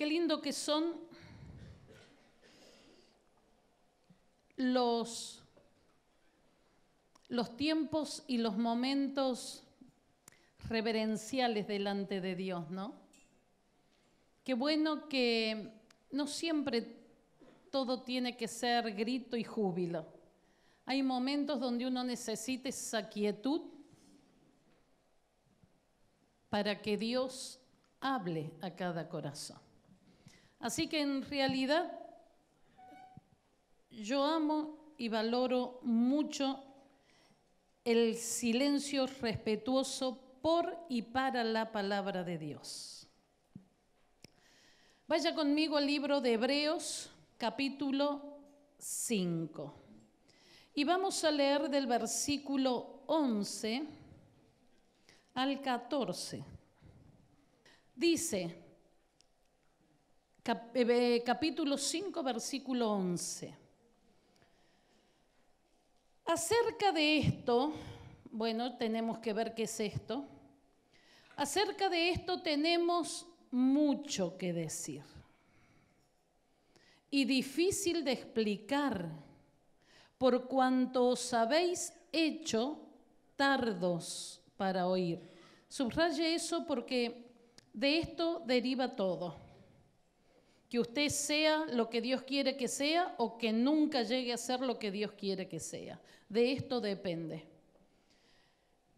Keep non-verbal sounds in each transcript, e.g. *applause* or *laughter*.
Qué lindo que son los, los tiempos y los momentos reverenciales delante de Dios, ¿no? Qué bueno que no siempre todo tiene que ser grito y júbilo. Hay momentos donde uno necesita esa quietud para que Dios hable a cada corazón. Así que en realidad yo amo y valoro mucho el silencio respetuoso por y para la palabra de Dios. Vaya conmigo al libro de Hebreos capítulo 5. Y vamos a leer del versículo 11 al 14. Dice, eh, capítulo 5, versículo 11. Acerca de esto, bueno, tenemos que ver qué es esto. Acerca de esto tenemos mucho que decir y difícil de explicar, por cuanto os habéis hecho tardos para oír. Subraye eso porque de esto deriva todo que usted sea lo que Dios quiere que sea o que nunca llegue a ser lo que Dios quiere que sea. De esto depende.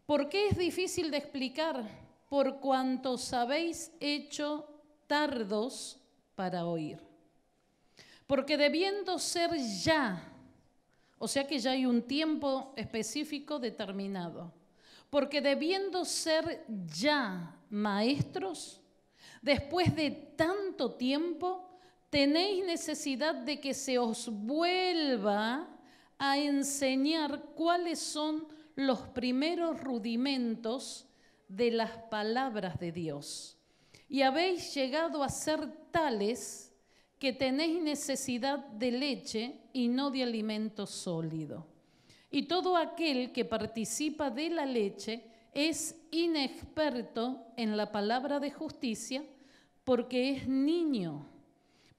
¿Por qué es difícil de explicar? Por cuanto habéis hecho tardos para oír. Porque debiendo ser ya, o sea que ya hay un tiempo específico determinado, porque debiendo ser ya maestros, después de tanto tiempo, tenéis necesidad de que se os vuelva a enseñar cuáles son los primeros rudimentos de las palabras de Dios. Y habéis llegado a ser tales que tenéis necesidad de leche y no de alimento sólido. Y todo aquel que participa de la leche es inexperto en la palabra de justicia porque es niño.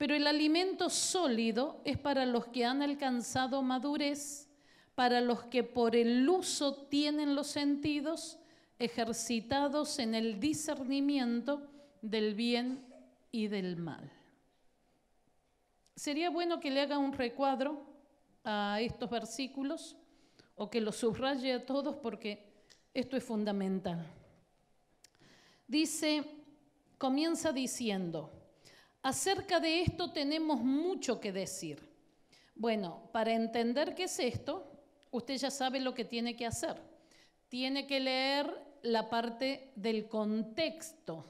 Pero el alimento sólido es para los que han alcanzado madurez, para los que por el uso tienen los sentidos ejercitados en el discernimiento del bien y del mal. Sería bueno que le haga un recuadro a estos versículos o que los subraye a todos porque esto es fundamental. Dice, comienza diciendo, Acerca de esto tenemos mucho que decir. Bueno, para entender qué es esto, usted ya sabe lo que tiene que hacer. Tiene que leer la parte del contexto.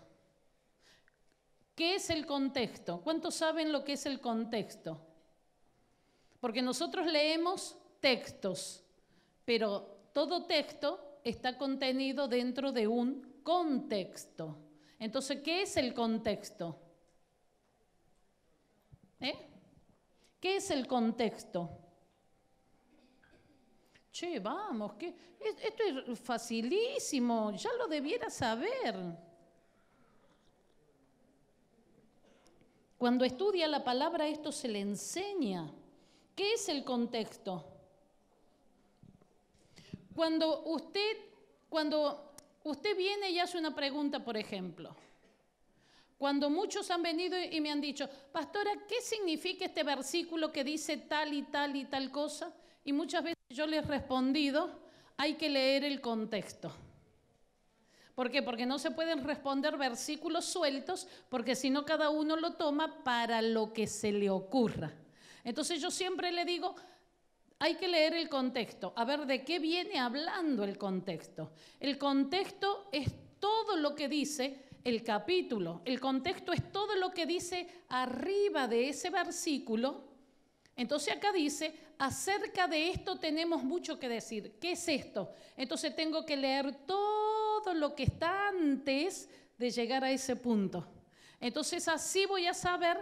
¿Qué es el contexto? ¿Cuántos saben lo que es el contexto? Porque nosotros leemos textos, pero todo texto está contenido dentro de un contexto. Entonces, ¿qué es el contexto? ¿Eh? ¿Qué es el contexto? Che, vamos, que esto es facilísimo, ya lo debiera saber. Cuando estudia la palabra esto se le enseña. ¿Qué es el contexto? Cuando usted, cuando usted viene y hace una pregunta, por ejemplo, cuando muchos han venido y me han dicho, pastora, ¿qué significa este versículo que dice tal y tal y tal cosa? Y muchas veces yo les he respondido, hay que leer el contexto. ¿Por qué? Porque no se pueden responder versículos sueltos, porque si no cada uno lo toma para lo que se le ocurra. Entonces yo siempre le digo, hay que leer el contexto, a ver de qué viene hablando el contexto. El contexto es todo lo que dice el capítulo, el contexto es todo lo que dice arriba de ese versículo. Entonces acá dice, acerca de esto tenemos mucho que decir. ¿Qué es esto? Entonces tengo que leer todo lo que está antes de llegar a ese punto. Entonces así voy a saber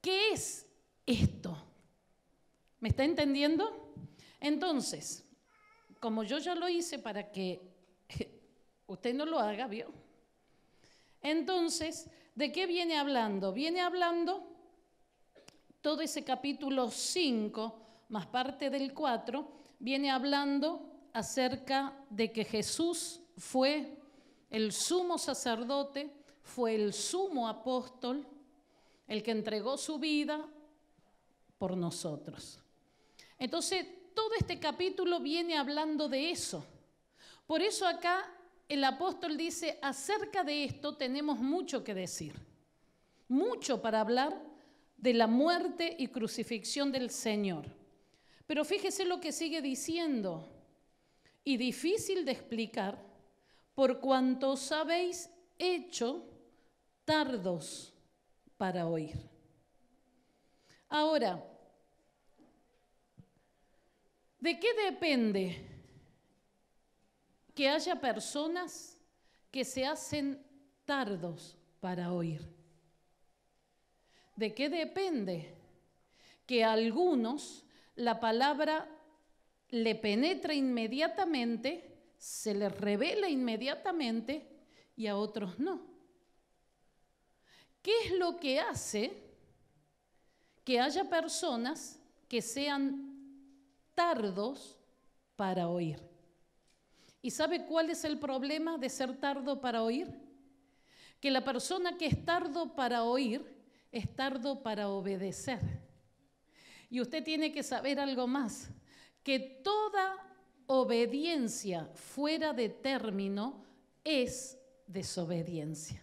qué es esto. ¿Me está entendiendo? Entonces, como yo ya lo hice para que *laughs* usted no lo haga, ¿vio? Entonces, ¿de qué viene hablando? Viene hablando todo ese capítulo 5, más parte del 4, viene hablando acerca de que Jesús fue el sumo sacerdote, fue el sumo apóstol, el que entregó su vida por nosotros. Entonces, todo este capítulo viene hablando de eso. Por eso acá el apóstol dice, acerca de esto tenemos mucho que decir, mucho para hablar de la muerte y crucifixión del Señor. Pero fíjese lo que sigue diciendo, y difícil de explicar, por cuanto os habéis hecho tardos para oír. Ahora, ¿de qué depende que haya personas que se hacen tardos para oír. ¿De qué depende? Que a algunos la palabra le penetra inmediatamente, se les revela inmediatamente y a otros no. ¿Qué es lo que hace que haya personas que sean tardos para oír? ¿Y sabe cuál es el problema de ser tardo para oír? Que la persona que es tardo para oír es tardo para obedecer. Y usted tiene que saber algo más, que toda obediencia fuera de término es desobediencia.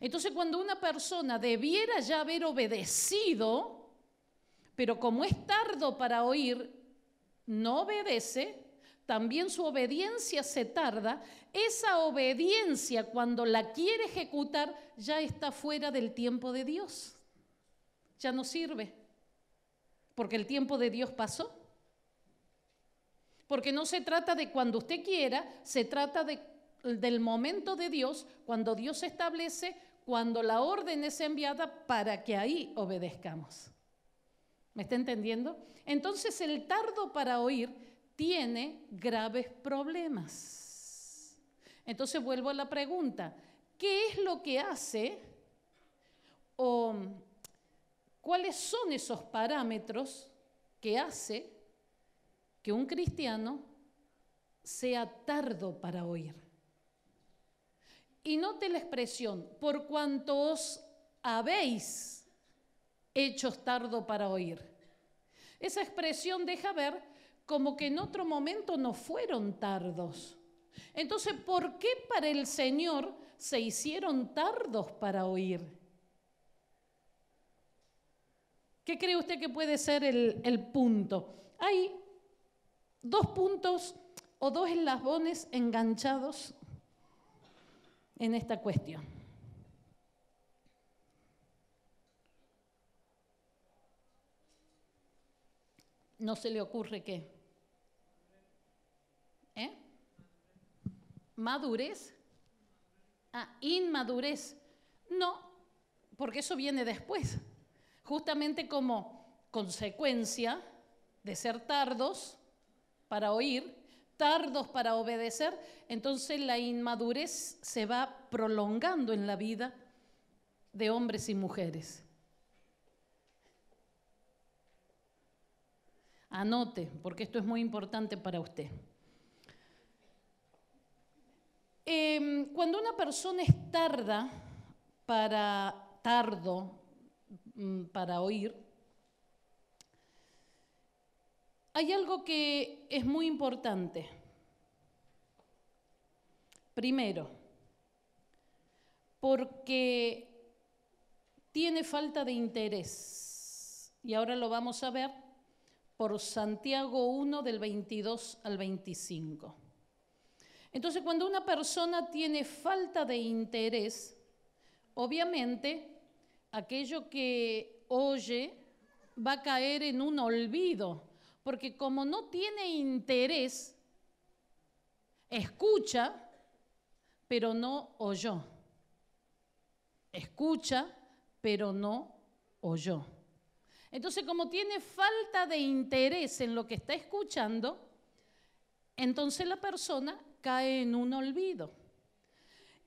Entonces cuando una persona debiera ya haber obedecido, pero como es tardo para oír, no obedece, también su obediencia se tarda, esa obediencia cuando la quiere ejecutar ya está fuera del tiempo de Dios. Ya no sirve, porque el tiempo de Dios pasó. Porque no se trata de cuando usted quiera, se trata del momento de Dios, cuando Dios establece, cuando la orden es enviada para que ahí obedezcamos. ¿Me está entendiendo? Entonces el tardo para oír tiene graves problemas. Entonces vuelvo a la pregunta, ¿qué es lo que hace o cuáles son esos parámetros que hace que un cristiano sea tardo para oír? Y note la expresión, por cuanto os habéis hechos tardo para oír. Esa expresión deja ver como que en otro momento no fueron tardos. Entonces, ¿por qué para el Señor se hicieron tardos para oír? ¿Qué cree usted que puede ser el, punto? Hay dos puntos o dos eslabones enganchados en esta cuestión. no se le ocurre qué. ¿Eh? Madurez. Ah, inmadurez. No, porque eso viene después. Justamente como consecuencia de ser tardos para oír, tardos para obedecer, entonces la inmadurez se va prolongando en la vida de hombres y mujeres. Anote, porque esto es muy importante para usted. Em, cuando una persona es tarda para tardo mm, para oír, hay algo que es muy importante. Primero, porque tiene falta de interés. Y ahora lo vamos a ver por Santiago 1 del 22 al 25. Entonces, cuando una persona tiene falta de interés, obviamente aquello que oye va a caer en un olvido, porque como no tiene interés, escucha, pero no oyó. Escucha, pero no oyó. Entonces, como tiene falta de interés en lo que está escuchando, entonces la persona cae en un olvido.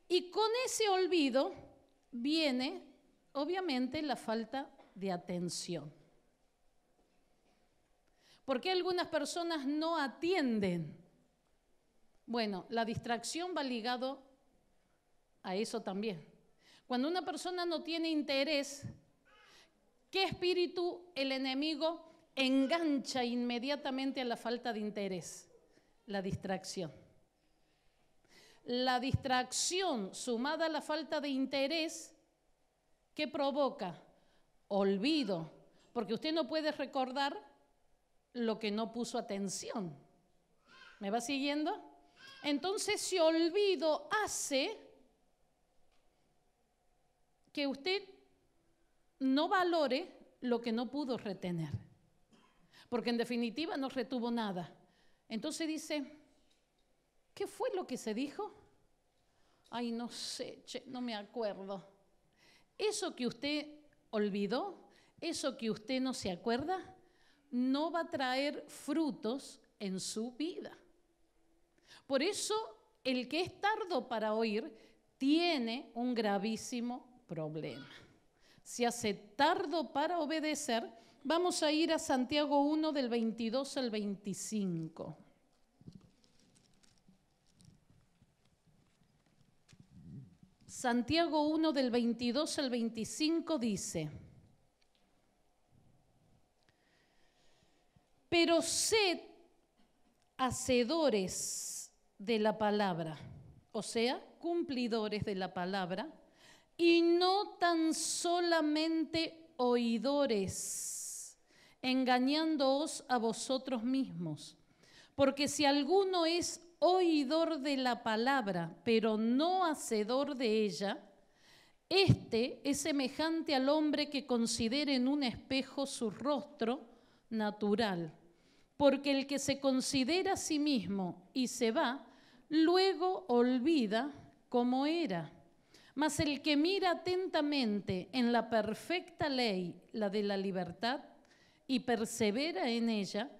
Y con ese olvido viene, obviamente, la falta de atención. ¿Por qué algunas personas no atienden? Bueno, la distracción va ligado a eso también. Cuando una persona no tiene interés ¿Qué espíritu el enemigo engancha inmediatamente a la falta de interés? La distracción. La distracción sumada a la falta de interés, ¿qué provoca? Olvido, porque usted no puede recordar lo que no puso atención. ¿Me va siguiendo? Entonces, si olvido hace que usted no valore lo que no pudo retener, porque en definitiva no retuvo nada. Entonces dice, ¿qué fue lo que se dijo? Ay, no sé, no me acuerdo. Eso que usted olvidó, eso que usted no se acuerda, no va a traer frutos en su vida. Por eso el que es tardo para oír tiene un gravísimo problema. Si hace tardo para obedecer, vamos a ir a Santiago 1 del 22 al 25. Santiago 1 del 22 al 25 dice, pero sed hacedores de la palabra, o sea, cumplidores de la palabra y no tan solamente oidores, engañándoos a vosotros mismos. Porque si alguno es oidor de la palabra, pero no hacedor de ella, este es semejante al hombre que considera en un espejo su rostro natural. Porque el que se considera a sí mismo y se va, luego olvida cómo era. Mas el que mira atentamente en la perfecta ley, la de la libertad, y persevera en ella,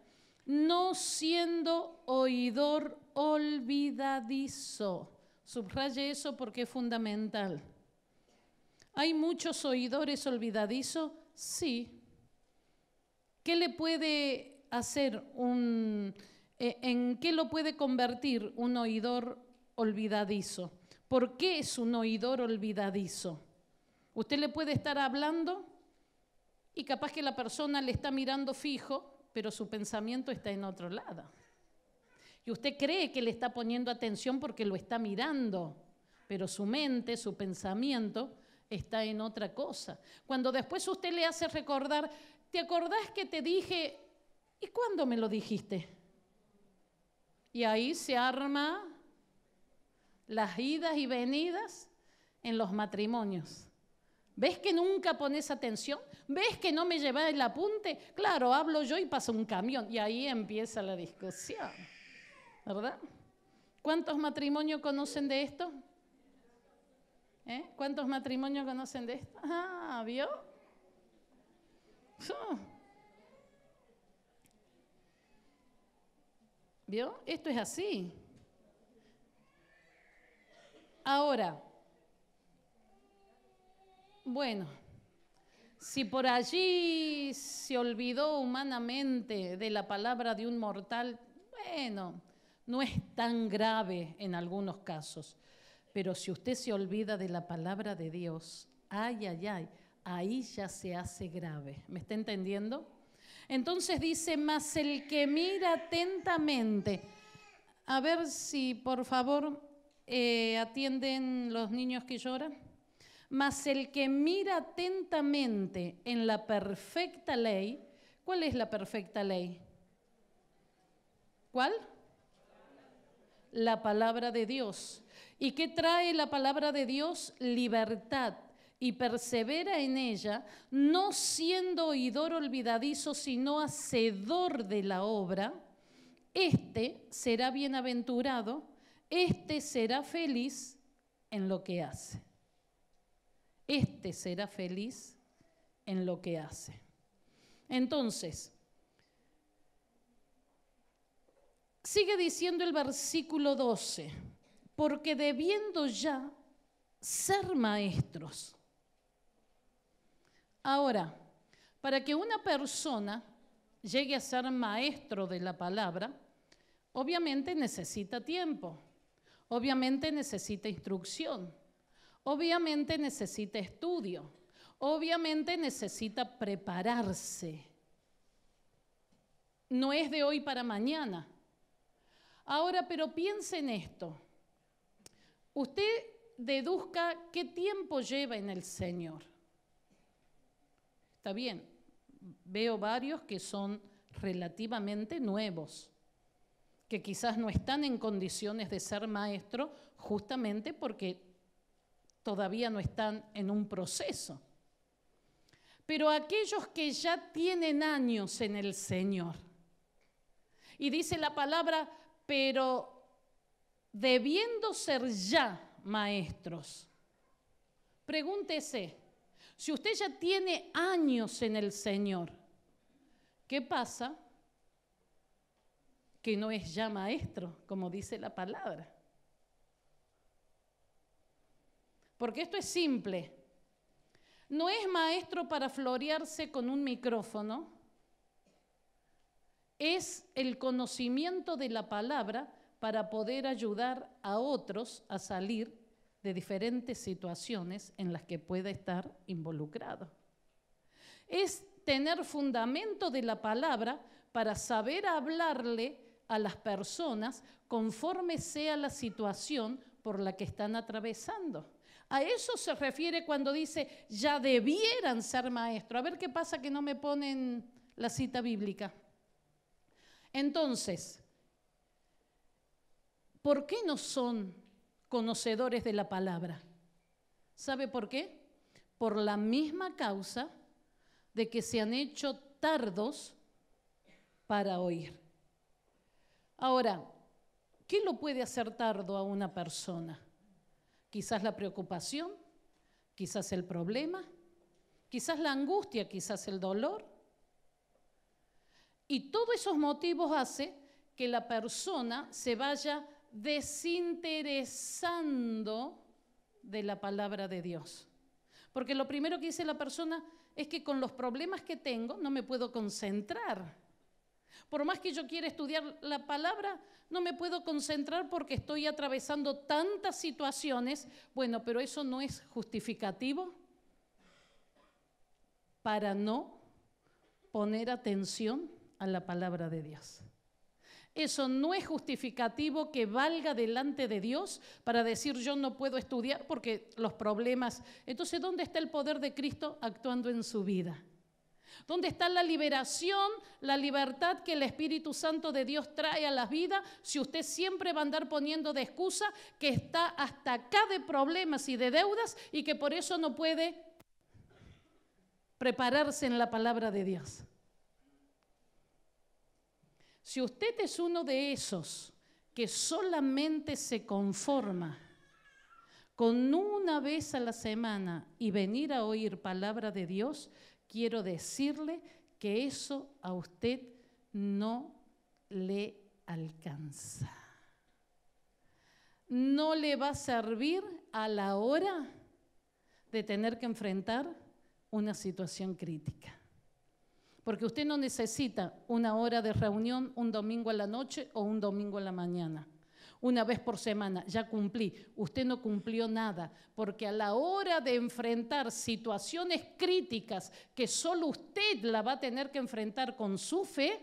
no siendo oidor olvidadizo. Subraye eso porque es fundamental. ¿Hay muchos oidores olvidadizos? Sí. ¿Qué le puede hacer un... Eh, ¿En qué lo puede convertir un oidor olvidadizo? ¿Por qué es un oidor olvidadizo? Usted le puede estar hablando y capaz que la persona le está mirando fijo, pero su pensamiento está en otro lado. Y usted cree que le está poniendo atención porque lo está mirando, pero su mente, su pensamiento está en otra cosa. Cuando después usted le hace recordar, ¿te acordás que te dije? ¿Y cuándo me lo dijiste? Y ahí se arma las idas y venidas en los matrimonios. ¿Ves que nunca pones atención? ¿Ves que no me llevas el apunte? Claro, hablo yo y pasa un camión y ahí empieza la discusión. ¿Verdad? ¿Cuántos matrimonios conocen de esto? ¿Eh? ¿Cuántos matrimonios conocen de esto? Ah, ¿vio? ¿Vio? Esto es así. Ahora, bueno, si por allí se olvidó humanamente de la palabra de un mortal, bueno, no es tan grave en algunos casos. Pero si usted se olvida de la palabra de Dios, ay, ay, ay, ahí ya se hace grave. ¿Me está entendiendo? Entonces dice, más el que mira atentamente, a ver si por favor eh, atienden los niños que lloran. Mas el que mira atentamente en la perfecta ley, ¿cuál es la perfecta ley? ¿Cuál? La palabra de Dios. ¿Y qué trae la palabra de Dios? Libertad. Y persevera en ella, no siendo oidor olvidadizo, sino hacedor de la obra, este será bienaventurado este será feliz en lo que hace. Este será feliz en lo que hace. Entonces, sigue diciendo el versículo 12, porque debiendo ya ser maestros. Ahora, para que una persona llegue a ser maestro de la palabra, obviamente necesita tiempo. Obviamente necesita instrucción, obviamente necesita estudio, obviamente necesita prepararse. No es de hoy para mañana. Ahora, pero piense en esto. Usted deduzca qué tiempo lleva en el Señor. Está bien, veo varios que son relativamente nuevos que quizás no están en condiciones de ser maestro justamente porque todavía no están en un proceso. Pero aquellos que ya tienen años en el Señor, y dice la palabra, pero debiendo ser ya maestros, pregúntese, si usted ya tiene años en el Señor, ¿qué pasa que no es ya maestro, como dice la palabra. Porque esto es simple. No es maestro para florearse con un micrófono, es el conocimiento de la palabra para poder ayudar a otros a salir de diferentes situaciones en las que pueda estar involucrado. Es tener fundamento de la palabra para saber hablarle a las personas conforme sea la situación por la que están atravesando. A eso se refiere cuando dice, ya debieran ser maestros. A ver qué pasa que no me ponen la cita bíblica. Entonces, ¿por qué no son conocedores de la palabra? ¿Sabe por qué? Por la misma causa de que se han hecho tardos para oír. Ahora, ¿qué lo puede hacer tardo a una persona? Quizás la preocupación, quizás el problema, quizás la angustia, quizás el dolor. Y todos esos motivos hacen que la persona se vaya desinteresando de la palabra de Dios. Porque lo primero que dice la persona es que con los problemas que tengo no me puedo concentrar por más que yo quiera estudiar la palabra, no me puedo concentrar porque estoy atravesando tantas situaciones. Bueno, pero eso no es justificativo para no poner atención a la palabra de Dios. Eso no es justificativo que valga delante de Dios para decir yo no puedo estudiar porque los problemas. Entonces, ¿dónde está el poder de Cristo actuando en su vida? ¿Dónde está la liberación, la libertad que el Espíritu Santo de Dios trae a la vida? Si usted siempre va a andar poniendo de excusa que está hasta acá de problemas y de deudas y que por eso no puede prepararse en la palabra de Dios. Si usted es uno de esos que solamente se conforma con una vez a la semana y venir a oír palabra de Dios, quiero decirle que eso a usted no le alcanza. No le va a servir a la hora de tener que enfrentar una situación crítica. Porque usted no necesita una hora de reunión un domingo a la noche o un domingo a la mañana una vez por semana, ya cumplí, usted no cumplió nada, porque a la hora de enfrentar situaciones críticas que solo usted la va a tener que enfrentar con su fe,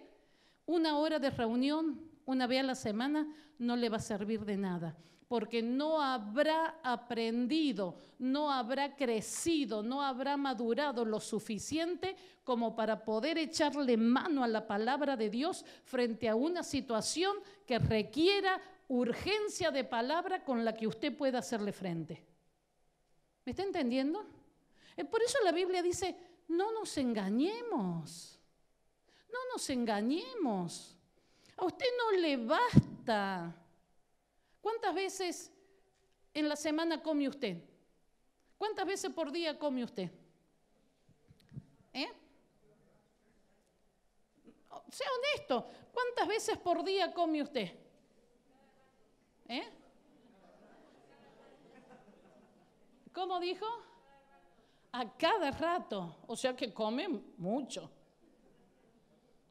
una hora de reunión una vez a la semana no le va a servir de nada, porque no habrá aprendido, no habrá crecido, no habrá madurado lo suficiente como para poder echarle mano a la palabra de Dios frente a una situación que requiera urgencia de palabra con la que usted pueda hacerle frente. ¿Me está entendiendo? Eh, por eso la Biblia dice, no nos engañemos, no nos engañemos. A usted no le basta. ¿Cuántas veces en la semana come usted? ¿Cuántas veces por día come usted? ¿Eh? Sea honesto, ¿cuántas veces por día come usted? ¿Eh? ¿Cómo dijo? A cada rato. O sea que come mucho.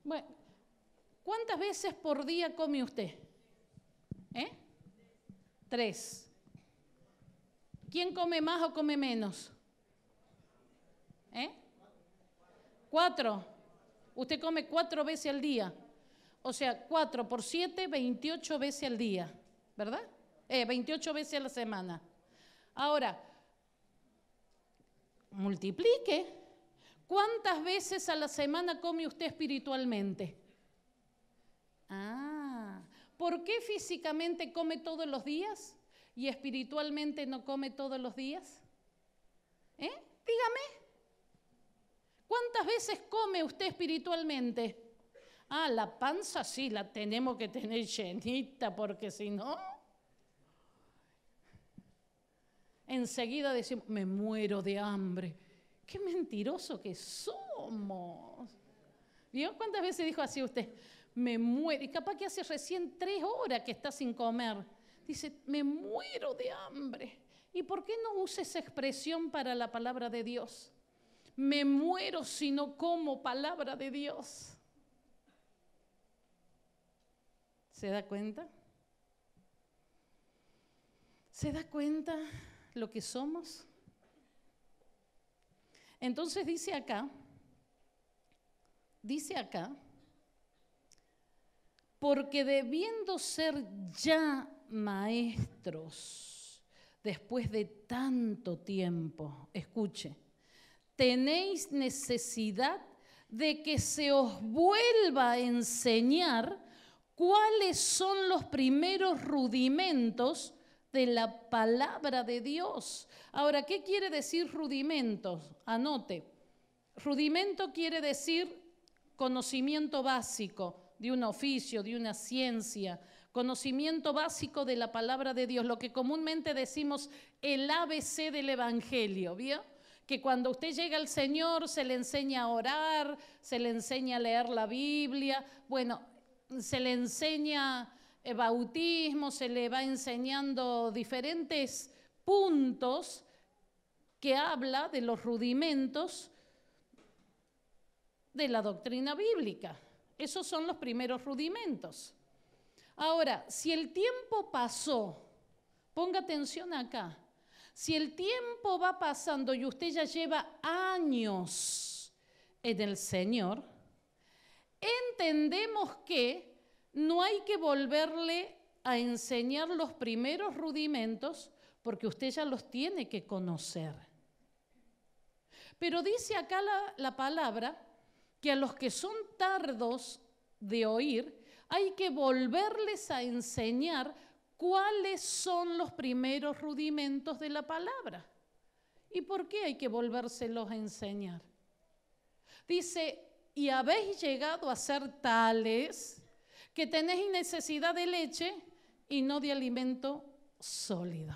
Bueno, ¿cuántas veces por día come usted? ¿Eh? Tres. ¿Quién come más o come menos? ¿Eh? Cuatro. Usted come cuatro veces al día. O sea, cuatro por siete, veintiocho veces al día. ¿verdad? Eh, 28 veces a la semana. Ahora, multiplique. ¿Cuántas veces a la semana come usted espiritualmente? Ah, ¿por qué físicamente come todos los días y espiritualmente no come todos los días? ¿Eh? Dígame. ¿Cuántas veces come usted espiritualmente? Ah, la panza sí la tenemos que tener *laughs* llenita porque si no... enseguida decimos, me muero de hambre. Qué mentiroso que somos. ¿Vio cuántas veces dijo así usted? Me muero. Y capaz que hace recién tres horas que está sin comer. Dice, me muero de hambre. ¿Y por qué no usa esa expresión para la palabra de Dios? Me muero si no como palabra de Dios. ¿Se da cuenta? ¿Se da cuenta? lo que somos. Entonces dice acá, dice acá, porque debiendo ser ya maestros después de tanto tiempo, escuche, tenéis necesidad de que se os vuelva a enseñar cuáles son los primeros rudimentos de la palabra de Dios. Ahora, ¿qué quiere decir rudimentos? Anote. Rudimento quiere decir conocimiento básico de un oficio, de una ciencia, conocimiento básico de la palabra de Dios, lo que comúnmente decimos el ABC del Evangelio, ¿vio? Que cuando usted llega al Señor se le enseña a orar, se le enseña a leer la Biblia, bueno, se le enseña eh, bautismo, se le va enseñando diferentes puntos que habla de los rudimentos de la doctrina bíblica. Esos son los primeros rudimentos. Ahora, si el tiempo pasó, ponga atención acá, si el tiempo va pasando y usted ya lleva años en el Señor, entendemos que no hay que volverle a enseñar los primeros rudimentos porque usted ya los tiene que conocer. Pero dice acá la, palabra que a los que son tardos de oír, hay que volverles a enseñar cuáles son los primeros rudimentos de la palabra. ¿Y por qué hay que volvérselos a enseñar? Dice, y habéis llegado a ser tales que tenés necesidad de leche y no de alimento sólido.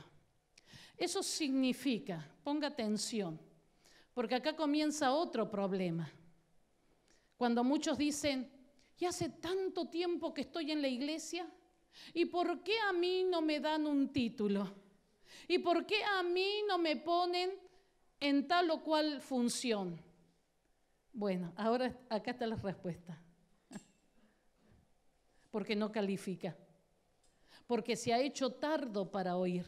Eso significa, ponga atención, porque acá comienza otro problema. Cuando muchos dicen, y hace tanto tiempo que estoy en la iglesia, ¿y por qué a mí no me dan un título? ¿Y por qué a mí no me ponen en tal o cual función? Bueno, ahora acá está la respuesta porque no califica, porque se ha hecho tardo para oír.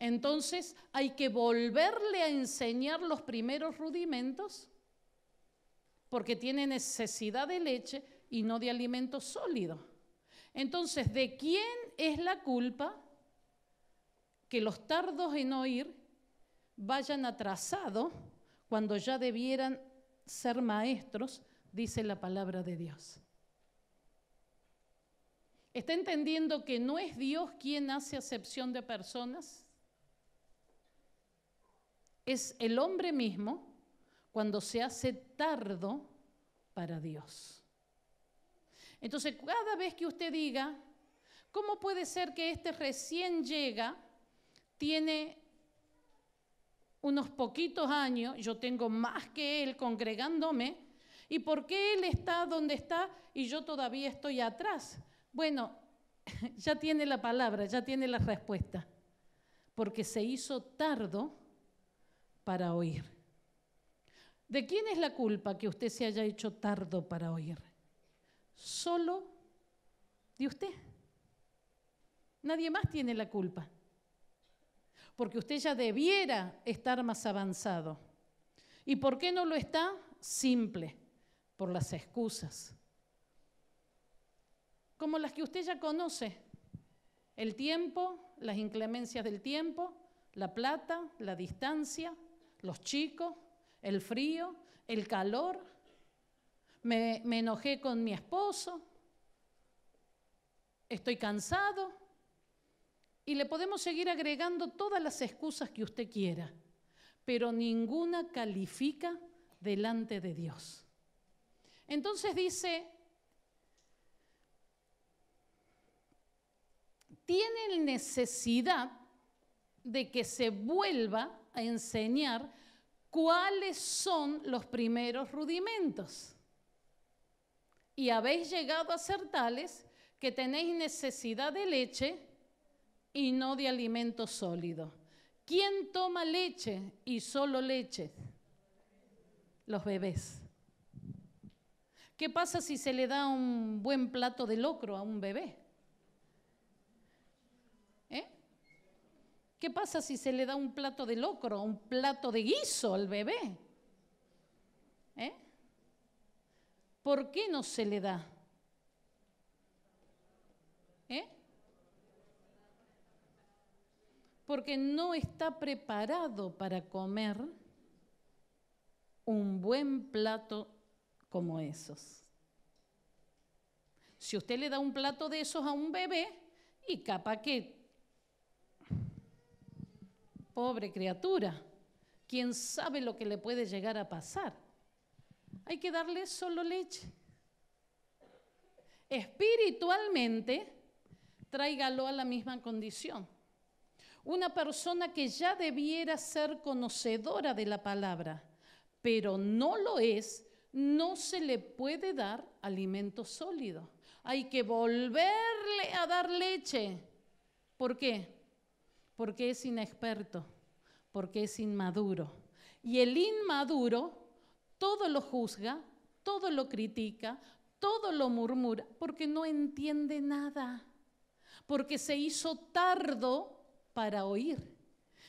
Entonces hay que volverle a enseñar los primeros rudimentos, porque tiene necesidad de leche y no de alimento sólido. Entonces, ¿de quién es la culpa que los tardos en oír vayan atrasados cuando ya debieran ser maestros, dice la palabra de Dios? ¿Está entendiendo que no es Dios quien hace acepción de personas? Es el hombre mismo cuando se hace tardo para Dios. Entonces, cada vez que usted diga, ¿cómo puede ser que este recién llega, tiene unos poquitos años, yo tengo más que él congregándome, ¿y por qué él está donde está y yo todavía estoy atrás? Bueno, *laughs* ya tiene la palabra, ya tiene la respuesta, porque se hizo tardo para oír. ¿De quién es la culpa que usted se haya hecho tardo para oír? Solo de usted. Nadie más tiene la culpa, porque usted ya debiera estar más avanzado. ¿Y por qué no lo está? Simple, por las excusas como las que usted ya conoce. El tiempo, las inclemencias del tiempo, la plata, la distancia, los chicos, el frío, el calor. Me, me enojé con mi esposo. Estoy cansado. Y le podemos seguir agregando todas las excusas que usted quiera, pero ninguna califica delante de Dios. Entonces dice tienen necesidad de que se vuelva a enseñar cuáles son los primeros rudimentos. Y habéis llegado a ser tales que tenéis necesidad de leche y no de alimento sólido. ¿Quién toma leche y solo leche? Los bebés. ¿Qué pasa si se le da un buen plato de locro a un bebé? ¿Qué pasa si se le da un plato de locro, un plato de guiso al bebé? ¿Eh? ¿Por qué no se le da? ¿Eh? Porque no está preparado para comer un buen plato como esos. Si usted le da un plato de esos a un bebé, y capa qué? Pobre criatura, ¿quién sabe lo que le puede llegar a pasar? Hay que darle solo leche. Espiritualmente, tráigalo a la misma condición. Una persona que ya debiera ser conocedora de la palabra, pero no lo es, no se le puede dar alimento sólido. Hay que volverle a dar leche. ¿Por qué? porque es inexperto, porque es inmaduro. Y el inmaduro todo lo juzga, todo lo critica, todo lo murmura, porque no entiende nada, porque se hizo tardo para oír.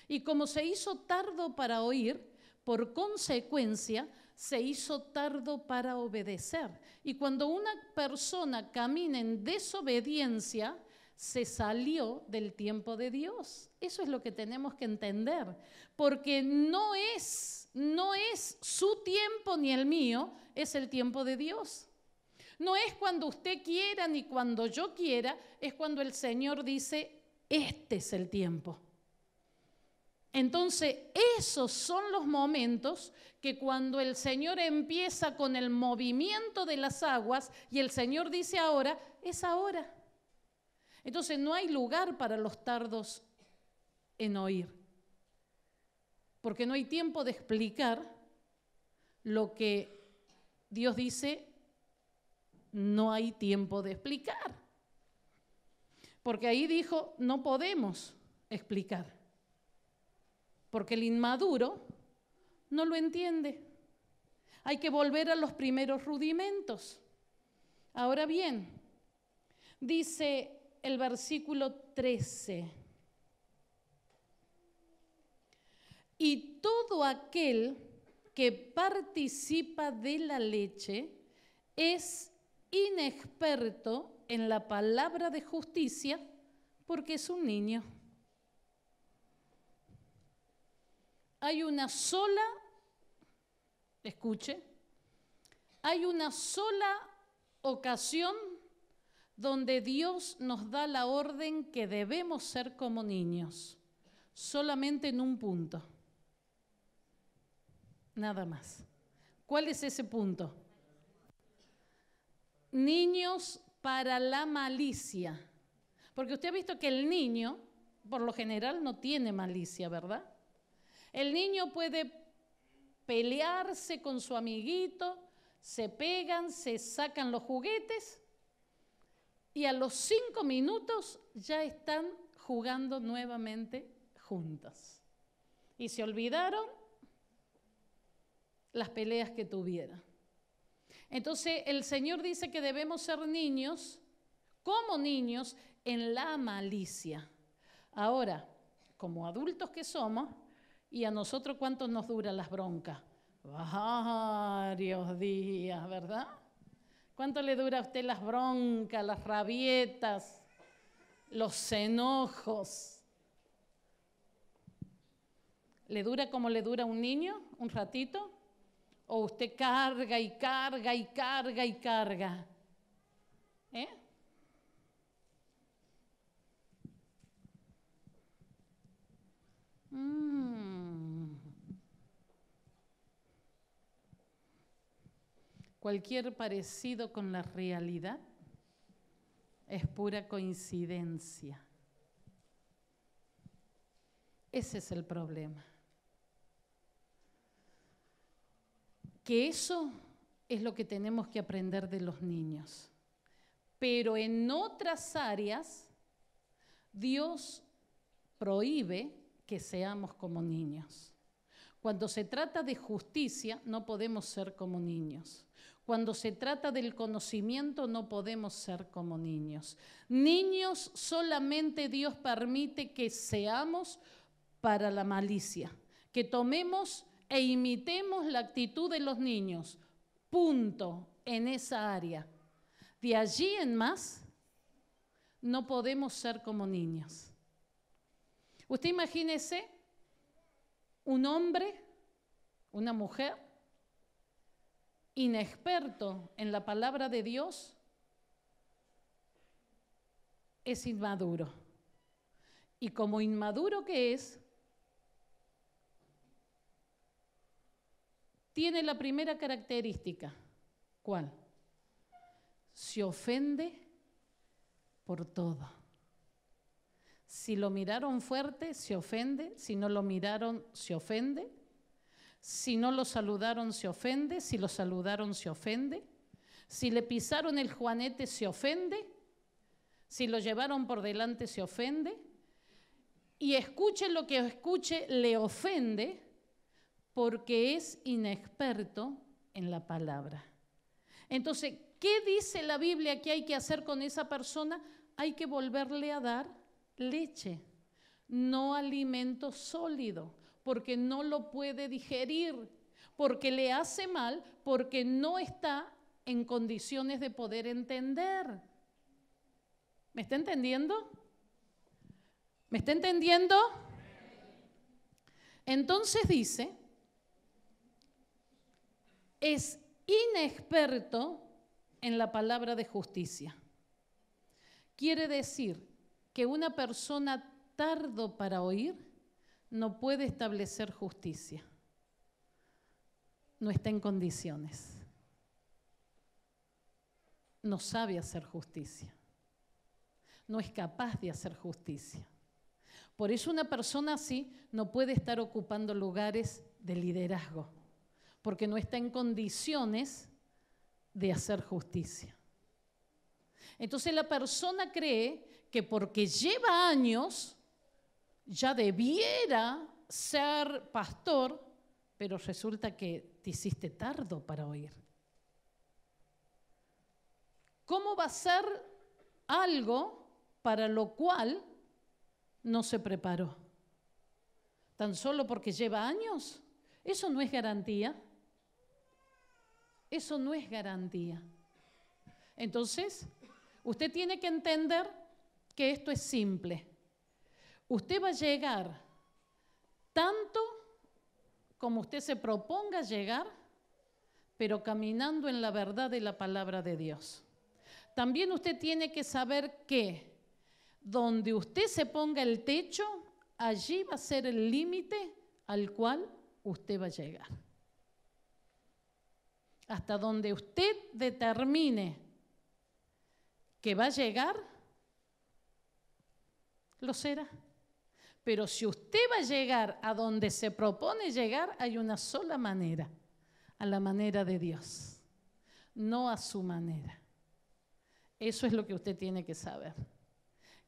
Y como se hizo tardo para oír, por consecuencia, se hizo tardo para obedecer. Y cuando una persona camina en desobediencia, se salió del tiempo de Dios. Eso es lo que tenemos que entender, porque no es, no es su tiempo ni el mío, es el tiempo de Dios. No es cuando usted quiera ni cuando yo quiera, es cuando el Señor dice, este es el tiempo. Entonces, esos son los momentos que cuando el Señor empieza con el movimiento de las aguas y el Señor dice ahora, es ahora. Entonces no hay lugar para los tardos en oír, porque no hay tiempo de explicar lo que Dios dice, no hay tiempo de explicar, porque ahí dijo, no podemos explicar, porque el inmaduro no lo entiende. Hay que volver a los primeros rudimentos. Ahora bien, dice el versículo 13. Y todo aquel que participa de la leche es inexperto en la palabra de justicia porque es un niño. Hay una sola, escuche, hay una sola ocasión donde Dios nos da la orden que debemos ser como niños, solamente en un punto. Nada más. ¿Cuál es ese punto? Niños para la malicia. Porque usted ha visto que el niño, por lo general, no tiene malicia, ¿verdad? El niño puede pelearse con su amiguito, se pegan, se sacan los juguetes y a los cinco minutos ya están jugando nuevamente juntas. Y se olvidaron las peleas que tuvieron. Entonces el Señor dice que debemos ser niños, como niños, en la malicia. Ahora, como adultos que somos, y a nosotros cuánto nos duran las broncas. Varios días, ¿verdad? ¿Cuánto le dura a usted las broncas, las rabietas, los enojos? ¿Le dura como le dura a un niño un ratito? ¿O usted carga y carga y carga y carga? ¿Eh? Mmm. Cualquier parecido con la realidad es pura coincidencia. Ese es el problema. Que eso es lo que tenemos que aprender de los niños. Pero en otras áreas, Dios prohíbe que seamos como niños. Cuando se trata de justicia, no podemos ser como niños. Cuando se trata del conocimiento no podemos ser como niños. Niños solamente Dios permite que seamos para la malicia, que tomemos e imitemos la actitud de los niños. Punto en esa área. De allí en más, no podemos ser como niños. Usted imagínese un hombre, una mujer, inexperto en la palabra de Dios es inmaduro. Y como inmaduro que es, tiene la primera característica. ¿Cuál? Se ofende por todo. Si lo miraron fuerte, se ofende. Si no lo miraron, se ofende si no lo saludaron, se ofende. Si lo saludaron, se ofende. Si le pisaron el juanete, se ofende. Si lo llevaron por delante, se ofende. Y escuche lo que escuche, le ofende porque es inexperto en la palabra. Entonces, ¿qué dice la Biblia que hay que hacer con esa persona? Hay que volverle a dar leche, no alimento sólido porque no lo puede digerir, porque le hace mal, porque no está en condiciones de poder entender. ¿Me está entendiendo? ¿Me está entendiendo? Entonces dice, es inexperto en la palabra de justicia. Quiere decir que una persona tardo para oír no puede establecer justicia. No está en condiciones. No sabe hacer justicia. No es capaz de hacer justicia. Por eso una persona así no puede estar ocupando lugares de liderazgo, porque no está en condiciones de hacer justicia. Entonces la persona cree que porque lleva años ya debiera ser pastor, pero resulta que te hiciste tardo para oír. ¿Cómo va a ser algo para lo cual no se preparó? ¿Tan solo porque lleva años? Eso no es garantía. Eso no es garantía. Entonces, usted tiene que entender que esto es simple. Usted va a llegar tanto como usted se proponga llegar, pero caminando en la verdad de la palabra de Dios. También usted tiene que saber que donde usted se ponga el techo, allí va a ser el límite al cual usted va a llegar. Hasta donde usted determine que va a llegar, lo será. Pero si usted va a llegar a donde se propone llegar, hay una sola manera, a la manera de Dios, no a su manera. Eso es lo que usted tiene que saber,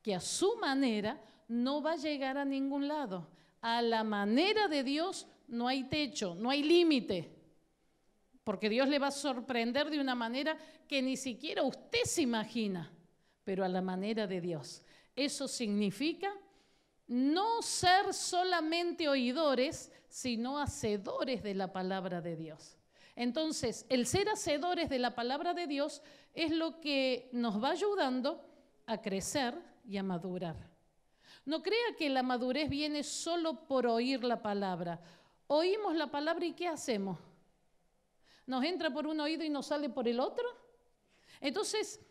que a su manera no va a llegar a ningún lado. A la manera de Dios no hay techo, no hay límite, porque Dios le va a sorprender de una manera que ni siquiera usted se imagina, pero a la manera de Dios. Eso significa no ser solamente oidores, sino hacedores de la palabra de Dios. Entonces, el ser hacedores de la palabra de Dios es lo que nos va ayudando a crecer y a madurar. No crea que la madurez viene solo por oír la palabra. Oímos la palabra y ¿qué hacemos? ¿Nos entra por un oído y nos sale por el otro? Entonces,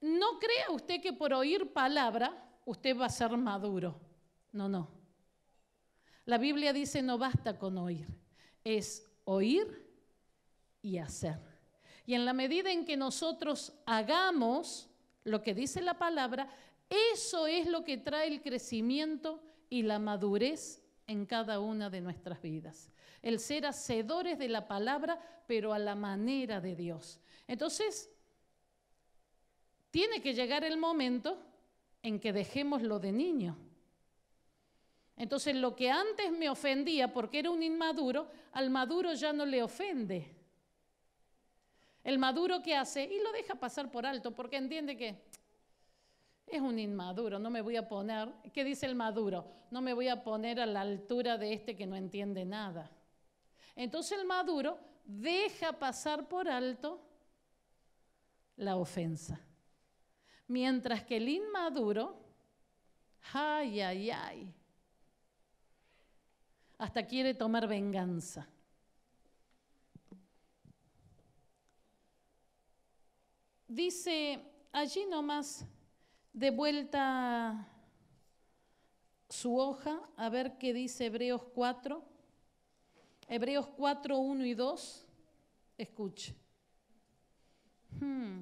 no crea usted que por oír palabra usted va a ser maduro. No, no. La Biblia dice no basta con oír, es oír y hacer. Y en la medida en que nosotros hagamos lo que dice la palabra, eso es lo que trae el crecimiento y la madurez en cada una de nuestras vidas. El ser hacedores de la palabra, pero a la manera de Dios. Entonces, tiene que llegar el momento en que dejemos lo de niño entonces lo que antes me ofendía porque era un inmaduro, al maduro ya no le ofende. El maduro ¿qué hace y lo deja pasar por alto porque entiende que es un inmaduro, no me voy a poner, ¿qué dice el maduro? No me voy a poner a la altura de este que no entiende nada. Entonces el maduro deja pasar por alto la ofensa. Mientras que el inmaduro, ay, ay, ay, hasta quiere tomar venganza. Dice allí nomás, de vuelta su hoja, a ver qué dice Hebreos 4, Hebreos 4, 1 y 2, escuche. Hmm.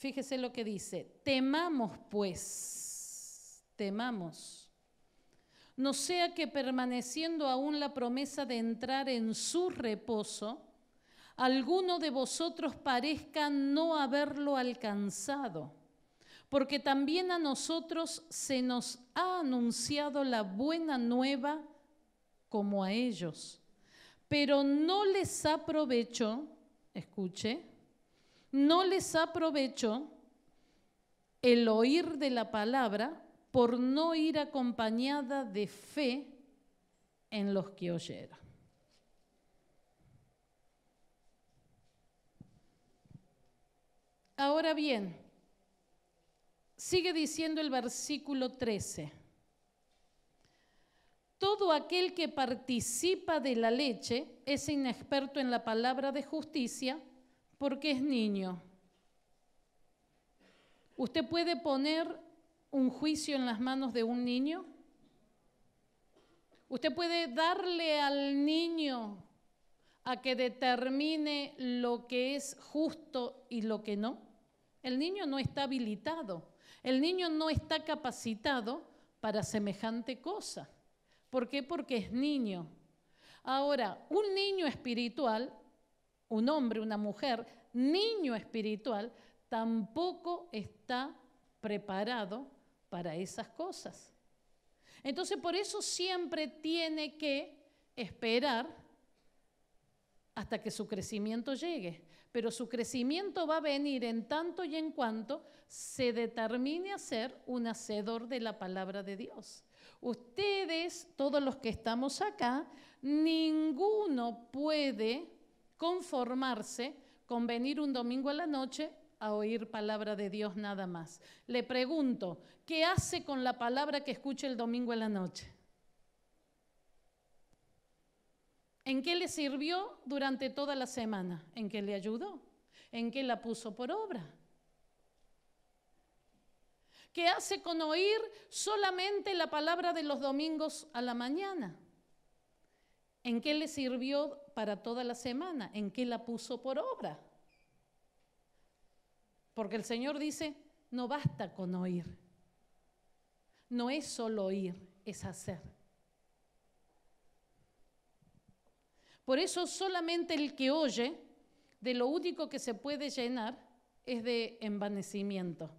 Fíjese lo que dice, temamos pues, temamos. No sea que permaneciendo aún la promesa de entrar en su reposo, alguno de vosotros parezca no haberlo alcanzado, porque también a nosotros se nos ha anunciado la buena nueva como a ellos, pero no les aprovecho, escuche, no les aprovechó el oír de la palabra por no ir acompañada de fe en los que oyeron. Ahora bien, sigue diciendo el versículo 13. Todo aquel que participa de la leche es inexperto en la palabra de justicia porque es niño. ¿Usted puede poner un juicio en las manos de un niño? ¿Usted puede darle al niño a que determine lo que es justo y lo que no? El niño no está habilitado, el niño no está capacitado para semejante cosa. ¿Por qué? Porque es niño. Ahora, un niño espiritual un hombre, una mujer, niño espiritual, tampoco está preparado para esas cosas. Entonces por eso siempre tiene que esperar hasta que su crecimiento llegue. Pero su crecimiento va a venir en tanto y en cuanto se determine a ser un hacedor de la palabra de Dios. Ustedes, todos los que estamos acá, ninguno puede conformarse con venir un domingo a la noche a oír palabra de Dios nada más. Le pregunto, ¿qué hace con la palabra que escucha el domingo a la noche? ¿En qué le sirvió durante toda la semana? ¿En qué le ayudó? ¿En qué la puso por obra? ¿Qué hace con oír solamente la palabra de los domingos a la mañana? ¿En qué le sirvió para toda la semana? ¿En qué la puso por obra? Porque el Señor dice, no basta con oír. No es solo oír, es hacer. Por eso solamente el que oye, de lo único que se puede llenar es de envanecimiento.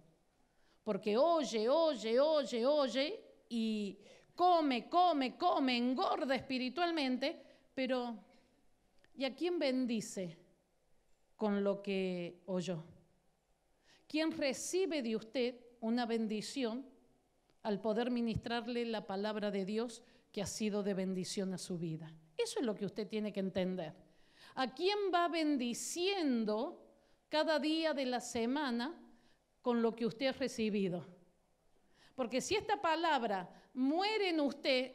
Porque oye, oye, oye, oye, y come, come, come, engorda espiritualmente, pero ¿y a quién bendice con lo que oyó? ¿Quién recibe de usted una bendición al poder ministrarle la palabra de Dios que ha sido de bendición a su vida? Eso es lo que usted tiene que entender. ¿A quién va bendiciendo cada día de la semana con lo que usted ha recibido? Porque si esta palabra muere en usted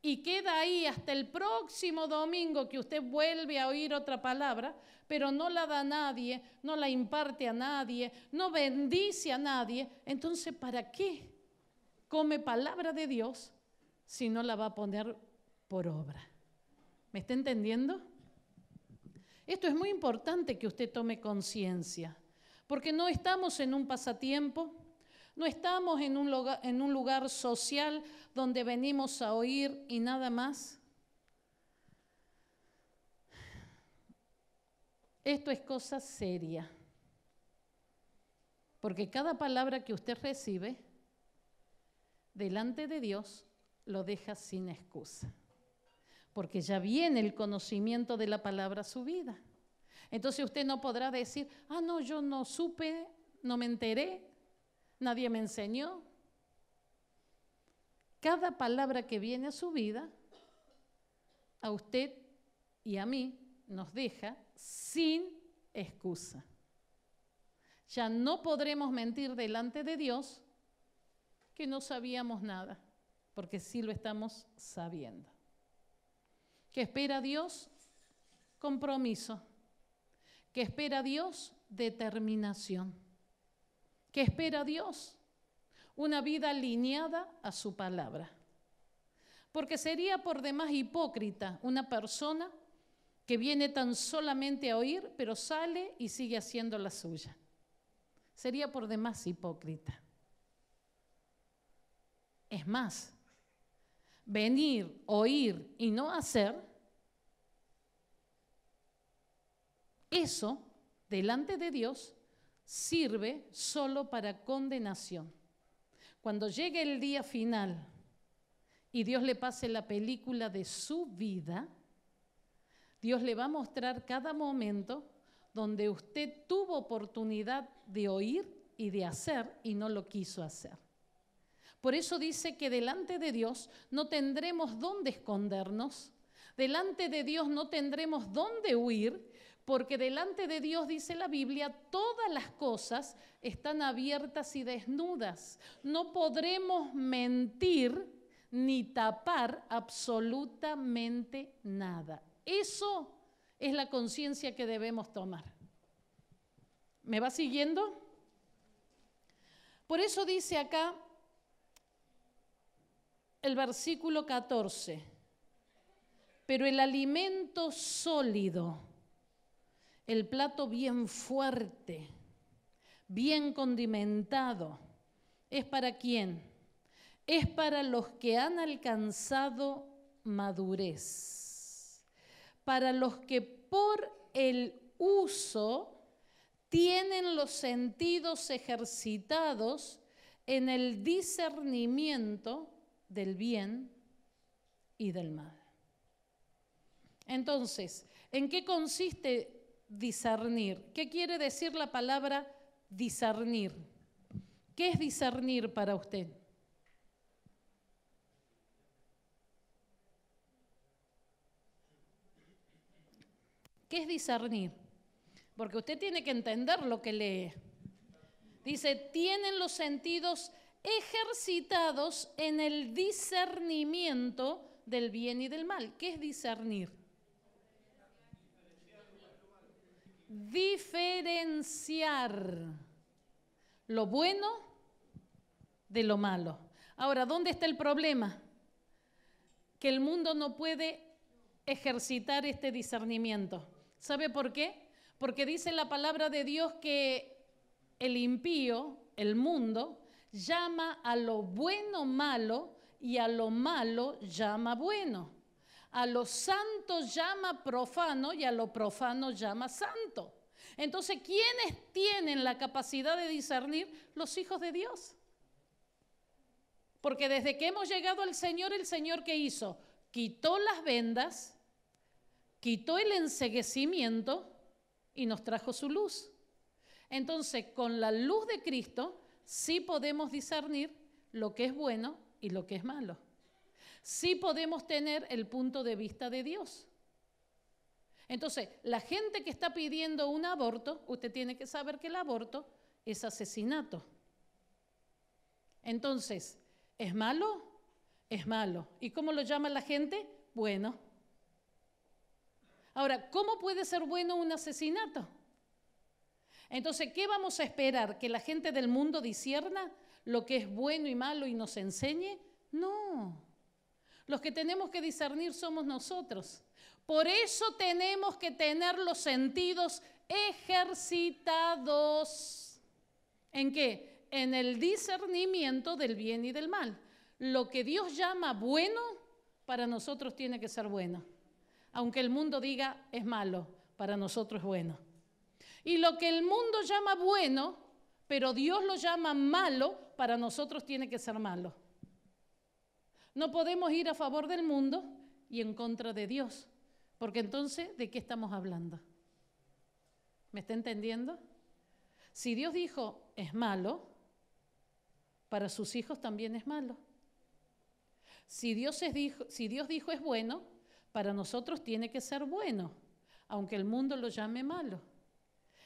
y queda ahí hasta el próximo domingo que usted vuelve a oír otra palabra, pero no la da a nadie, no la imparte a nadie, no bendice a nadie, entonces ¿para qué come palabra de Dios si no la va a poner por obra? ¿Me está entendiendo? Esto es muy importante que usted tome conciencia, porque no estamos en un pasatiempo, no estamos en un, lugar, en un lugar social donde venimos a oír y nada más. Esto es cosa seria. Porque cada palabra que usted recibe delante de Dios lo deja sin excusa. Porque ya viene el conocimiento de la palabra a su vida. Entonces usted no podrá decir, ah, no, yo no supe, no me enteré, nadie me enseñó. Cada palabra que viene a su vida, a usted y a mí, nos deja sin excusa. Ya no podremos mentir delante de Dios que no sabíamos nada, porque sí lo estamos sabiendo. ¿Qué espera Dios? Compromiso. ¿Qué espera Dios? Determinación. ¿Qué espera Dios? Una vida alineada a su palabra. Porque sería por demás hipócrita una persona que viene tan solamente a oír, pero sale y sigue haciendo la suya. Sería por demás hipócrita. Es más, venir, oír y no hacer, eso delante de Dios sirve solo para condenación. Cuando llegue el día final y Dios le pase la película de su vida, Dios le va a mostrar cada momento donde usted tuvo oportunidad de oír y de hacer y no lo quiso hacer. Por eso dice que delante de Dios no tendremos dónde escondernos, delante de Dios no tendremos dónde huir porque delante de Dios, dice la Biblia, todas las cosas están abiertas y desnudas. No podremos mentir ni tapar absolutamente nada. Eso es la conciencia que debemos tomar. ¿Me va siguiendo? Por eso dice acá el versículo 14, pero el alimento sólido el plato bien fuerte, bien condimentado. ¿Es para quién? Es para los que han alcanzado madurez, para los que por el uso tienen los sentidos ejercitados en el discernimiento del bien y del mal. Entonces, ¿en qué consiste discernir. ¿Qué quiere decir la palabra discernir? ¿Qué es discernir para usted? ¿Qué es discernir? Porque usted tiene que entender lo que lee. Dice, tienen los sentidos ejercitados en el discernimiento del bien y del mal. ¿Qué es discernir? diferenciar lo bueno de lo malo. Ahora, ¿dónde está el problema? Que el mundo no puede ejercitar este discernimiento. ¿Sabe por qué? Porque dice la palabra de Dios que el impío, el mundo, llama a lo bueno malo y a lo malo llama bueno. A lo santo llama profano y a lo profano llama santo. Entonces, ¿quiénes tienen la capacidad de discernir? Los hijos de Dios. Porque desde que hemos llegado al Señor, el Señor que hizo, quitó las vendas, quitó el enseguecimiento y nos trajo su luz. Entonces, con la luz de Cristo, sí podemos discernir lo que es bueno y lo que es malo. Si podemos tener el punto de vista de Dios. Entonces, la gente que está pidiendo un aborto, usted tiene que saber que el aborto es asesinato. Entonces, ¿es malo? Es malo. ¿Y cómo lo llama la gente? Bueno. Ahora, ¿cómo puede ser bueno un asesinato? Entonces, ¿qué vamos a esperar? ¿Que la gente del mundo disierna lo que es bueno y malo y nos enseñe? No. Los que tenemos que discernir somos nosotros. Por eso tenemos que tener los sentidos ejercitados. ¿En qué? En el discernimiento del bien y del mal. Lo que Dios llama bueno, para nosotros tiene que ser bueno. Aunque el mundo diga es malo, para nosotros es bueno. Y lo que el mundo llama bueno, pero Dios lo llama malo, para nosotros tiene que ser malo. No podemos ir a favor del mundo y en contra de Dios, porque entonces, ¿de qué estamos hablando? ¿Me está entendiendo? Si Dios dijo es malo, para sus hijos también es malo. Si Dios, dijo, si Dios dijo es bueno, para nosotros tiene que ser bueno, aunque el mundo lo llame malo.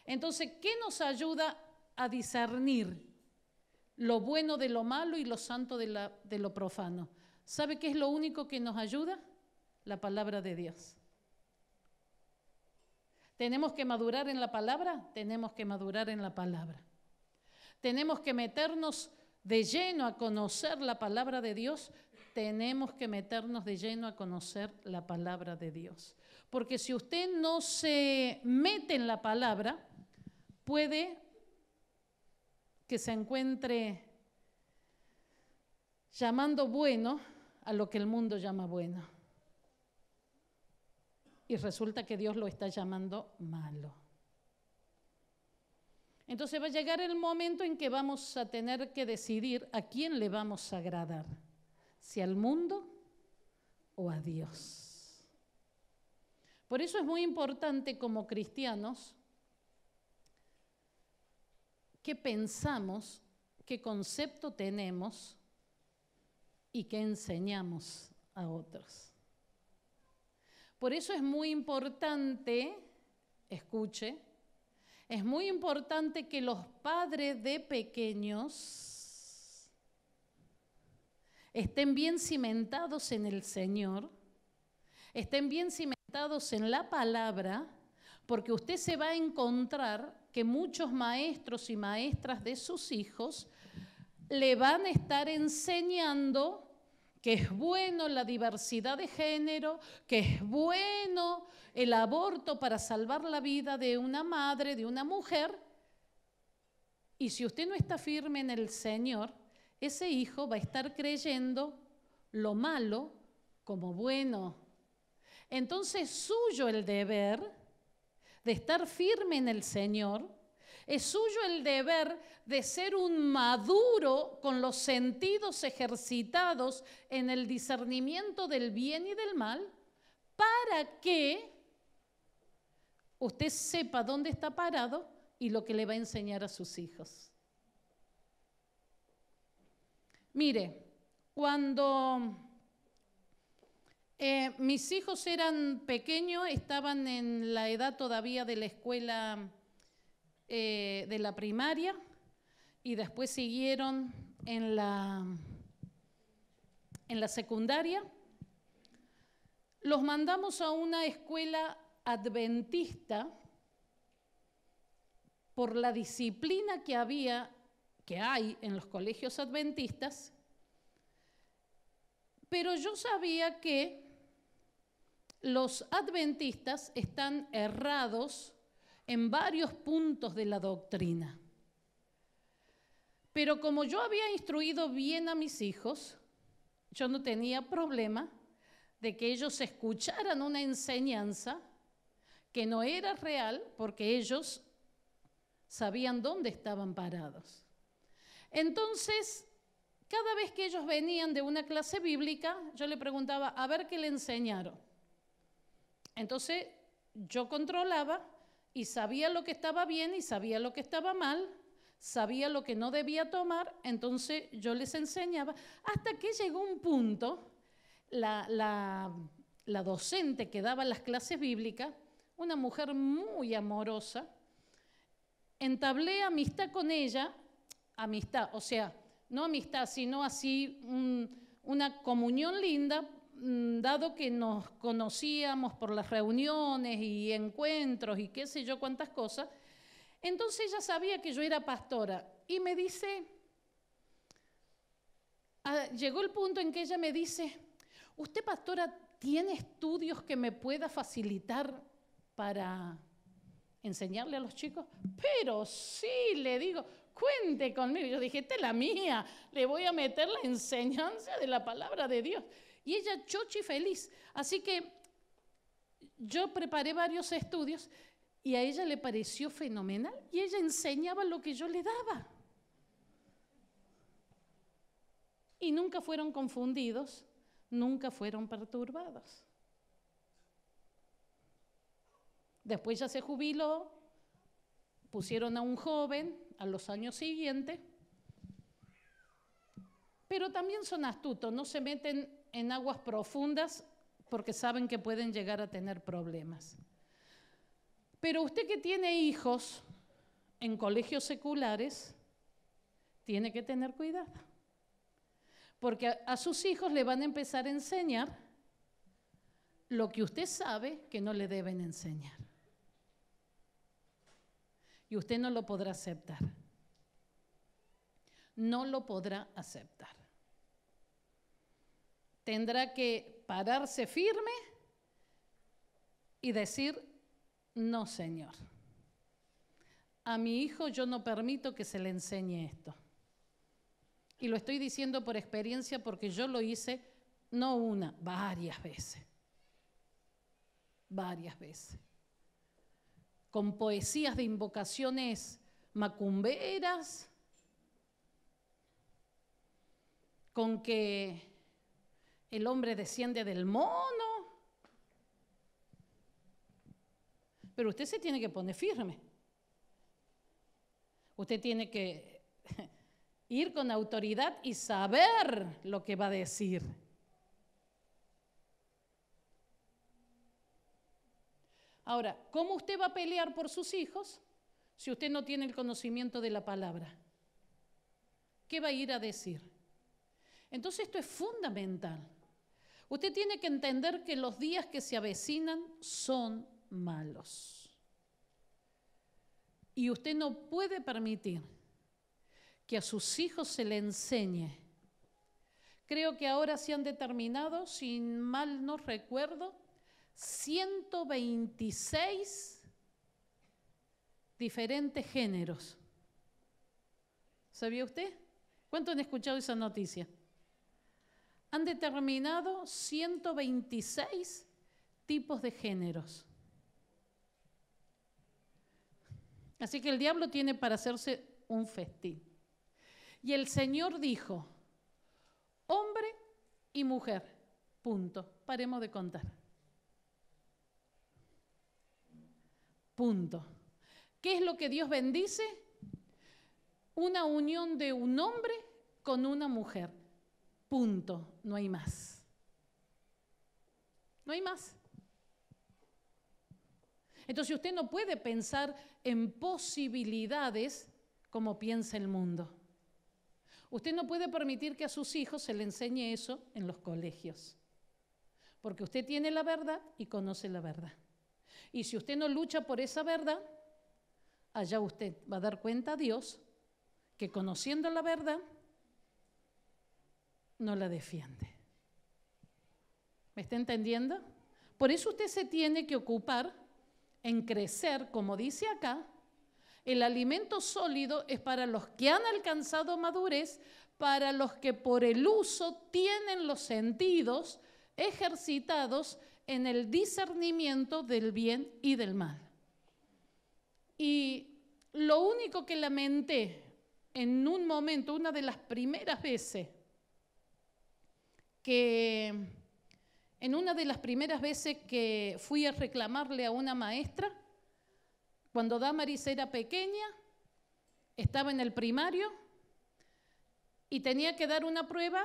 Entonces, ¿qué nos ayuda a discernir lo bueno de lo malo y lo santo de, de lo profano? ¿Sabe qué es lo único que nos ayuda? La palabra de Dios. Tenemos que madurar en la palabra, tenemos que madurar en la palabra. Tenemos que meternos de lleno a conocer la palabra de Dios, tenemos que meternos de lleno a conocer la palabra de Dios. Porque si usted no se mete en la palabra, puede que se encuentre llamando bueno a lo que el mundo llama bueno. Y resulta que Dios lo está llamando malo. Entonces va a llegar el momento en que vamos a tener que decidir a quién le vamos a agradar, si al mundo o a Dios. Por eso es muy importante como cristianos que pensamos, qué concepto tenemos y que enseñamos a otros. Por eso es muy importante, escuche, es muy importante que los padres de pequeños estén bien cimentados en el Señor, estén bien cimentados en la palabra, porque usted se va a encontrar que muchos maestros y maestras de sus hijos le van a estar enseñando que es bueno la diversidad de género, que es bueno el aborto para salvar la vida de una madre, de una mujer. Y si usted no está firme en el Señor, ese hijo va a estar creyendo lo malo como bueno. Entonces suyo el deber de estar firme en el Señor es suyo el deber de ser un maduro con los sentidos ejercitados en el discernimiento del bien y del mal para que usted sepa dónde está parado y lo que le va a enseñar a sus hijos. Mire, cuando eh, mis hijos eran pequeños, estaban en la edad todavía de la escuela eh, de la primaria y después siguieron en la, en la secundaria. Los mandamos a una escuela adventista por la disciplina que había, que hay en los colegios adventistas, pero yo sabía que los adventistas están errados en varios puntos de la doctrina. Pero como yo había instruido bien a mis hijos, yo no tenía problema de que ellos escucharan una enseñanza que no era real porque ellos sabían dónde estaban parados. Entonces, cada vez que ellos venían de una clase bíblica, yo le preguntaba, a ver qué le enseñaron. Entonces, yo controlaba y sabía lo que estaba bien y sabía lo que estaba mal, sabía lo que no debía tomar, entonces yo les enseñaba, hasta que llegó un punto, la, docente que daba las clases bíblicas, una mujer muy amorosa, entablé amistad con ella, amistad, o sea, no amistad, sino así una comunión linda, Mm, dado que nos conocíamos por las reuniones y encuentros y qué sé yo cuántas cosas, entonces ella sabía que yo era pastora y me dice, ah, llegó el punto en que ella me dice, ¿usted pastora tiene estudios que me pueda facilitar para enseñarle a los chicos? Pero sí, le digo, cuente conmigo. Yo dije, esta es la mía, le voy a meter la enseñanza de la palabra de Dios y ella chochi feliz. Así que yo preparé varios estudios y a ella le pareció fenomenal y ella enseñaba lo que yo le daba. Y nunca fueron confundidos, nunca fueron perturbados. Después ya se jubiló, pusieron a un joven a los años siguientes, pero también son astutos, no se meten en aguas profundas porque saben que pueden llegar a tener problemas. Pero usted que tiene hijos en colegios seculares, tiene que tener cuidado. Porque a, sus hijos le van a empezar a enseñar lo que usted sabe que no le deben enseñar. Y usted no lo podrá aceptar. No lo podrá aceptar tendrá que pararse firme y decir, no, Señor, a mi hijo yo no permito que se le enseñe esto. Y lo estoy diciendo por experiencia porque yo lo hice no una, varias veces. Varias veces. Con poesías de invocaciones macumberas, con que el hombre desciende del mono. Pero usted se tiene que poner firme. Usted tiene que *laughs* ir con autoridad y saber lo que va a decir. Ahora, ¿cómo usted va a pelear por sus hijos si usted no tiene el conocimiento de la palabra? ¿Qué va a ir a decir? Entonces esto es fundamental. Usted tiene que entender que los días que se avecinan son malos. Y usted no puede permitir que a sus hijos se le enseñe. Creo que ahora se han determinado, sin mal no recuerdo, 126 diferentes géneros. ¿Sabía usted? ¿Cuánto han escuchado esa noticia? han determinado 126 tipos de géneros. Así que el diablo tiene para hacerse un festín. Y el Señor dijo, hombre y mujer, punto, paremos de contar. Punto. ¿Qué es lo que Dios bendice? Una unión de un hombre con una mujer. Punto, no hay más. No hay más. Entonces usted no puede pensar en posibilidades como piensa el mundo. Usted no puede permitir que a sus hijos se le enseñe eso en los colegios, porque usted tiene la verdad y conoce la verdad. Y si usted no lucha por esa verdad, allá usted va a dar cuenta a Dios que conociendo la verdad, no la defiende. ¿Me está entendiendo? Por eso usted se tiene que ocupar en crecer, como dice acá, el alimento sólido es para los que han alcanzado madurez, para los que por el uso tienen los sentidos ejercitados en el discernimiento del bien y del mal. Y lo único que lamenté en un momento, una de las primeras veces que en una de las primeras veces que fui a reclamarle a una maestra, cuando Damaris era pequeña, estaba en el primario y tenía que dar una prueba,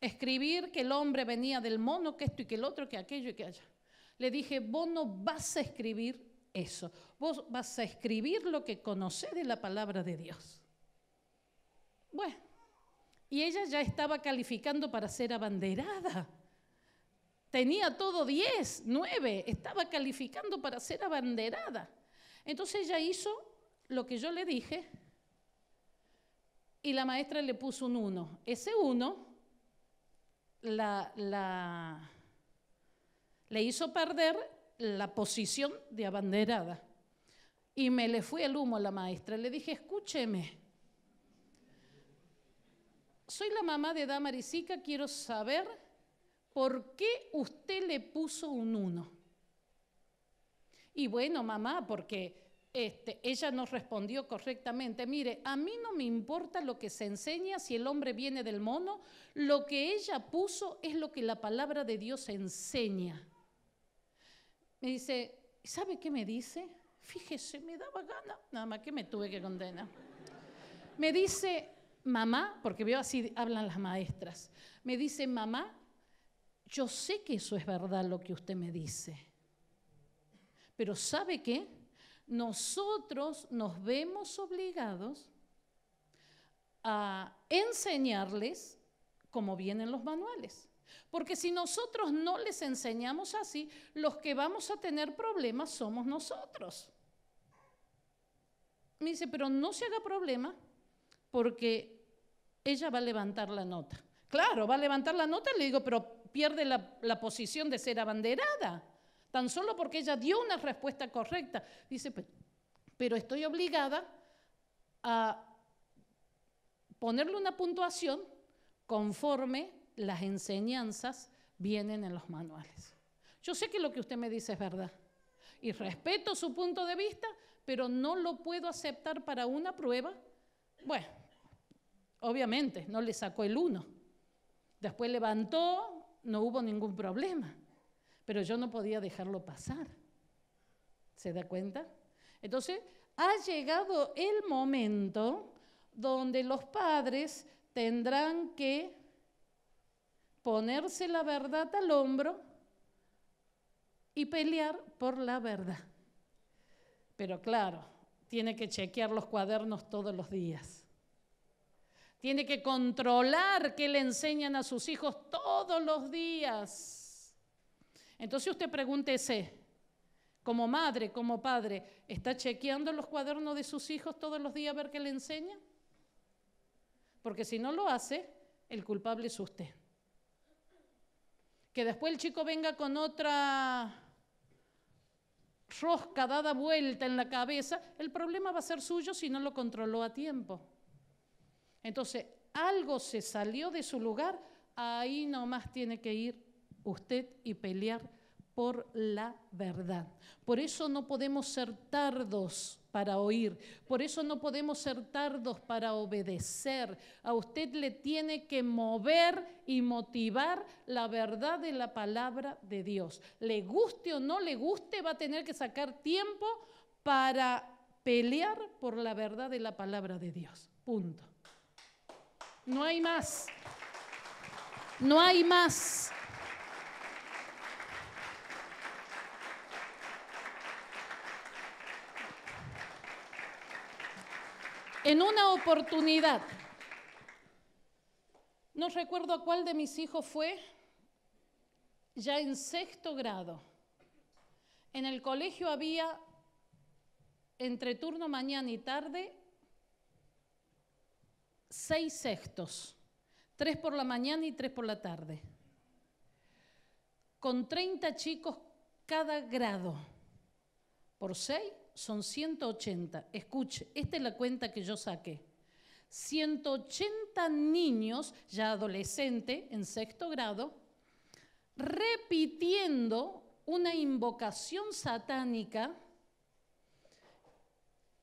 escribir que el hombre venía del mono, que esto y que el otro, que aquello y que allá. Le dije, vos no vas a escribir eso, vos vas a escribir lo que conocés de la palabra de Dios. Bueno y ella ya estaba calificando para ser abanderada. Tenía todo 10, 9, estaba calificando para ser abanderada. Entonces ella hizo lo que yo le dije y la maestra le puso un 1. Ese 1 la, le hizo perder la posición de abanderada. Y me le fue el humo a la maestra. Le dije, escúcheme, soy la mamá de Dama quiero saber por qué usted le puso un uno. Y bueno, mamá, porque este, ella nos respondió correctamente, mire, a mí no me importa lo que se enseña, si el hombre viene del mono, lo que ella puso es lo que la palabra de Dios enseña. Me dice, ¿sabe qué me dice? Fíjese, me daba gana, nada más que me tuve que condenar. Me dice, mamá, porque veo así hablan las maestras, me dice, mamá, yo sé que eso es verdad lo que usted me dice, pero ¿sabe qué? Nosotros nos vemos obligados a enseñarles como vienen los manuales. Porque si nosotros no les enseñamos así, los que vamos a tener problemas somos nosotros. Me dice, pero no se haga problema porque ella va a levantar la nota. Claro, va a levantar la nota, le digo, pero pierde la, posición de ser abanderada, tan solo porque ella dio una respuesta correcta. Dice, pero estoy obligada a ponerle una puntuación conforme las enseñanzas vienen en los manuales. Yo sé que lo que usted me dice es verdad y respeto su punto de vista, pero no lo puedo aceptar para una prueba. Bueno, obviamente, no le sacó el uno. Después levantó, no hubo ningún problema, pero yo no podía dejarlo pasar. ¿Se da cuenta? Entonces, ha llegado el momento donde los padres tendrán que ponerse la verdad al hombro y pelear por la verdad. Pero claro, tiene que chequear los cuadernos todos los días tiene que controlar qué le enseñan a sus hijos todos los días. Entonces usted pregúntese, como madre, como padre, ¿está chequeando los cuadernos de sus hijos todos los días a ver qué le enseña? Porque si no lo hace, el culpable es usted. Que después el chico venga con otra rosca dada vuelta en la cabeza, el problema va a ser suyo si no lo controló a tiempo. Entonces, algo se salió de su lugar, ahí nomás tiene que ir usted y pelear por la verdad. Por eso no podemos ser tardos para oír, por eso no podemos ser tardos para obedecer. A usted le tiene que mover y motivar la verdad de la palabra de Dios. Le guste o no le guste, va a tener que sacar tiempo para pelear por la verdad de la palabra de Dios. Punto. No hay más. No hay más. En una oportunidad, no recuerdo cuál de mis hijos fue, ya en sexto grado, en el colegio había entre turno mañana y tarde seis sextos, tres por la mañana y tres por la tarde, con 30 chicos cada grado. Por seis son 180. Escuche, esta es la cuenta que yo saqué. 180 niños, ya adolescente, en sexto grado, repitiendo una invocación satánica,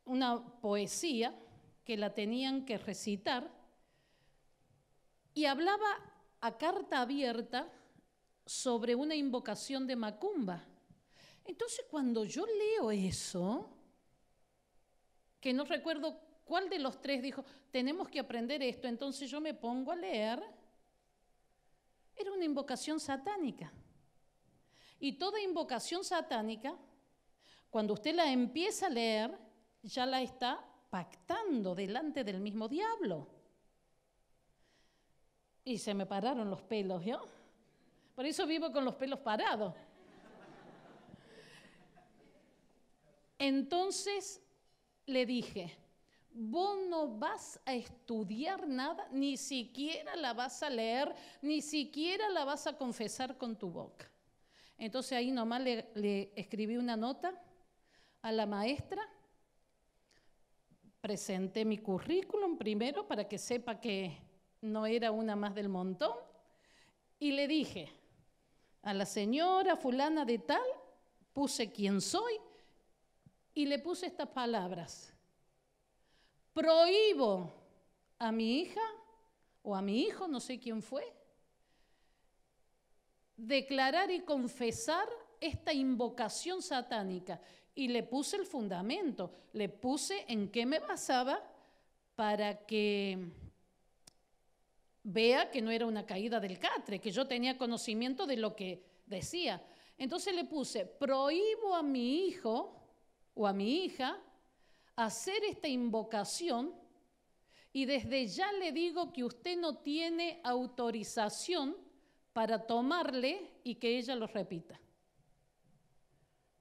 una poesía, que la tenían que recitar, y hablaba a carta abierta sobre una invocación de Macumba. Entonces cuando yo leo eso, que no recuerdo cuál de los tres dijo, tenemos que aprender esto, entonces yo me pongo a leer, era una invocación satánica. Y toda invocación satánica, cuando usted la empieza a leer, ya la está pactando delante del mismo diablo. Y se me pararon los pelos, ¿yo? Por eso vivo con los pelos parados. Entonces le dije, vos no vas a estudiar nada, ni siquiera la vas a leer, ni siquiera la vas a confesar con tu boca. Entonces ahí nomás le, le escribí una nota a la maestra presenté mi currículum primero para que sepa que no era una más del montón y le dije a la señora fulana de tal, puse quién soy y le puse estas palabras. Prohíbo a mi hija o a mi hijo, no sé quién fue, declarar y confesar esta invocación satánica y le puse el fundamento, le puse en qué me basaba para que vea que no era una caída del catre, que yo tenía conocimiento de lo que decía. Entonces le puse, prohíbo a mi hijo o a mi hija hacer esta invocación y desde ya le digo que usted no tiene autorización para tomarle y que ella lo repita.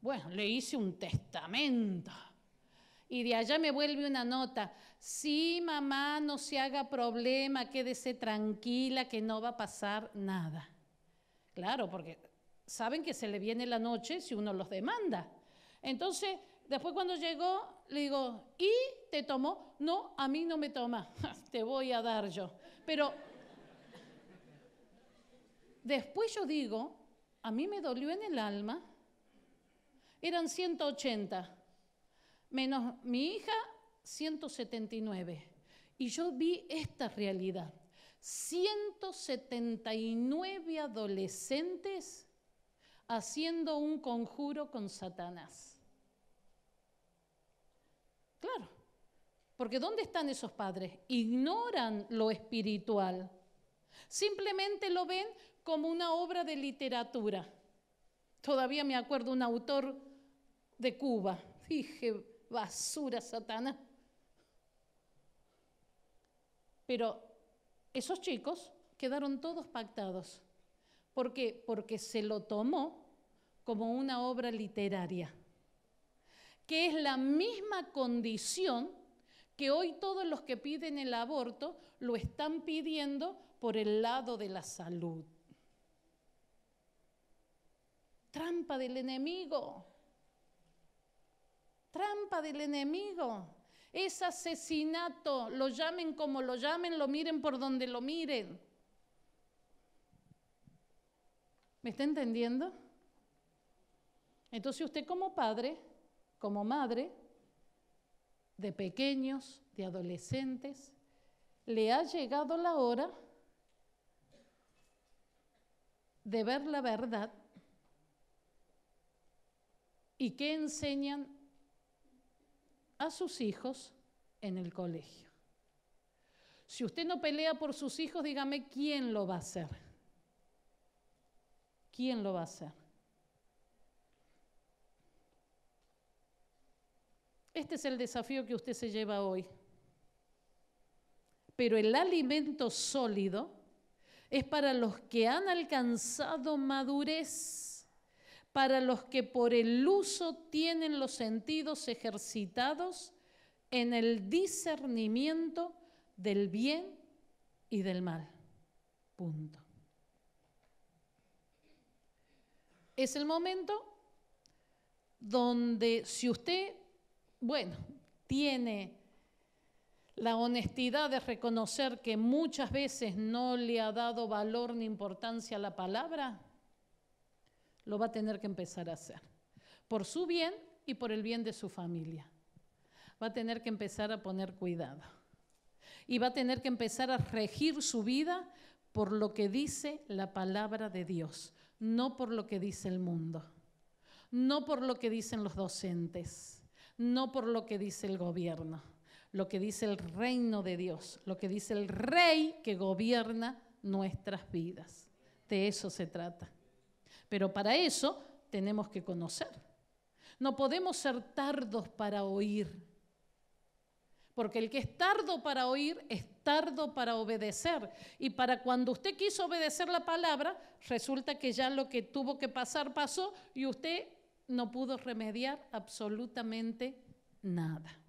Bueno, le hice un testamento. Y de allá me vuelve una nota. Sí, mamá, no se haga problema, quédese tranquila, que no va a pasar nada. Claro, porque saben que se le viene la noche si uno los demanda. Entonces, después cuando llegó, le digo, ¿y te tomó? No, a mí no me toma, *laughs* te voy a dar yo. Pero después yo digo, a mí me dolió en el alma eran 180, menos mi hija, 179. Y yo vi esta realidad. 179 adolescentes haciendo un conjuro con Satanás. Claro, porque ¿dónde están esos padres? Ignoran lo espiritual. Simplemente lo ven como una obra de literatura. Todavía me acuerdo un autor de Cuba. Dije, basura, Satanás. Pero esos chicos quedaron todos pactados. ¿Por qué? Porque se lo tomó como una obra literaria, que es la misma condición que hoy todos los que piden el aborto lo están pidiendo por el lado de la salud. Trampa del enemigo. Trampa del enemigo. Es asesinato. Lo llamen como lo llamen, lo miren por donde lo miren. ¿Me está entendiendo? Entonces usted como padre, como madre, de pequeños, de adolescentes, le ha llegado la hora de ver la verdad y qué enseñan a sus hijos en el colegio. Si usted no pelea por sus hijos, dígame quién lo va a hacer. ¿Quién lo va a hacer? Este es el desafío que usted se lleva hoy. Pero el alimento sólido es para los que han alcanzado madurez para los que por el uso tienen los sentidos ejercitados en el discernimiento del bien y del mal. Punto. Es el momento donde si usted, bueno, tiene la honestidad de reconocer que muchas veces no le ha dado valor ni importancia a la palabra, lo va a tener que empezar a hacer, por su bien y por el bien de su familia. Va a tener que empezar a poner cuidado y va a tener que empezar a regir su vida por lo que dice la palabra de Dios, no por lo que dice el mundo, no por lo que dicen los docentes, no por lo que dice el gobierno, lo que dice el reino de Dios, lo que dice el rey que gobierna nuestras vidas. De eso se trata. Pero para eso tenemos que conocer. No podemos ser tardos para oír. Porque el que es tardo para oír es tardo para obedecer. Y para cuando usted quiso obedecer la palabra, resulta que ya lo que tuvo que pasar pasó y usted no pudo remediar absolutamente nada.